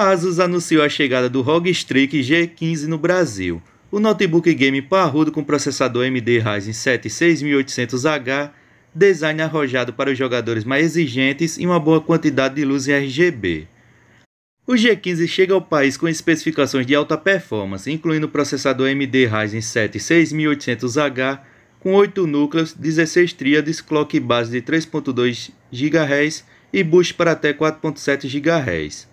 a Asus anunciou a chegada do ROG Strix G15 no Brasil. O notebook game parrudo com processador AMD Ryzen 7 6800H, design arrojado para os jogadores mais exigentes e uma boa quantidade de luz RGB. O G15 chega ao país com especificações de alta performance, incluindo processador AMD Ryzen 7 6800H com 8 núcleos, 16 tríades, clock base de 3.2 GHz e boost para até 4.7 GHz.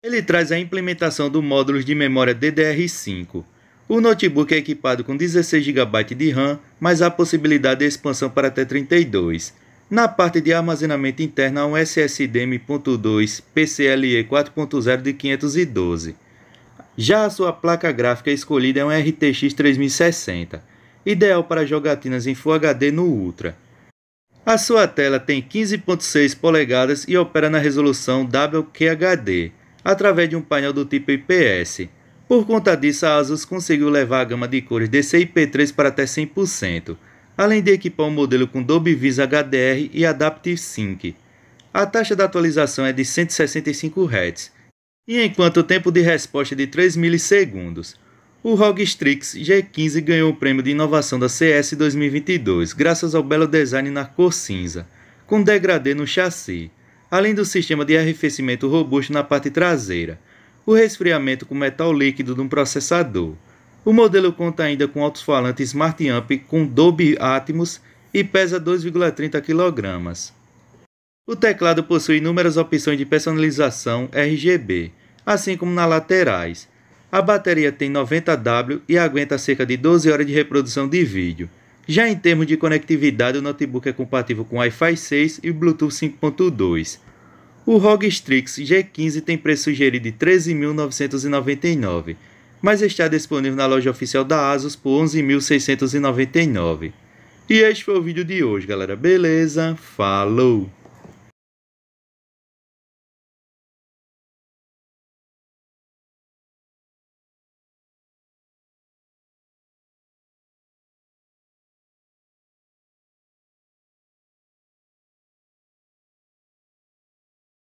Ele traz a implementação do módulo de memória DDR5. O notebook é equipado com 16 GB de RAM, mas há possibilidade de expansão para até 32. Na parte de armazenamento interno, há um SSD M.2 PCLE 4.0 de 512. Já a sua placa gráfica escolhida é um RTX 3060, ideal para jogatinas em Full HD no Ultra. A sua tela tem 15.6 polegadas e opera na resolução WQHD através de um painel do tipo IPS. Por conta disso, a Asus conseguiu levar a gama de cores e p 3 para até 100%, além de equipar o um modelo com Dolby Vision HDR e Adaptive Sync. A taxa de atualização é de 165 Hz, e enquanto o tempo de resposta é de 3 milissegundos. O ROG Strix G15 ganhou o prêmio de inovação da CS 2022 graças ao belo design na cor cinza, com degradê no chassi além do sistema de arrefecimento robusto na parte traseira, o resfriamento com metal líquido de um processador. O modelo conta ainda com alto-falante Smart Amp com Dolby Atmos e pesa 2,30 kg. O teclado possui inúmeras opções de personalização RGB, assim como nas laterais. A bateria tem 90W e aguenta cerca de 12 horas de reprodução de vídeo. Já em termos de conectividade, o notebook é compatível com Wi-Fi 6 e Bluetooth 5.2. O ROG Strix G15 tem preço sugerido de 13.999, mas está disponível na loja oficial da ASUS por 11.699. E este foi o vídeo de hoje, galera. Beleza? Falou!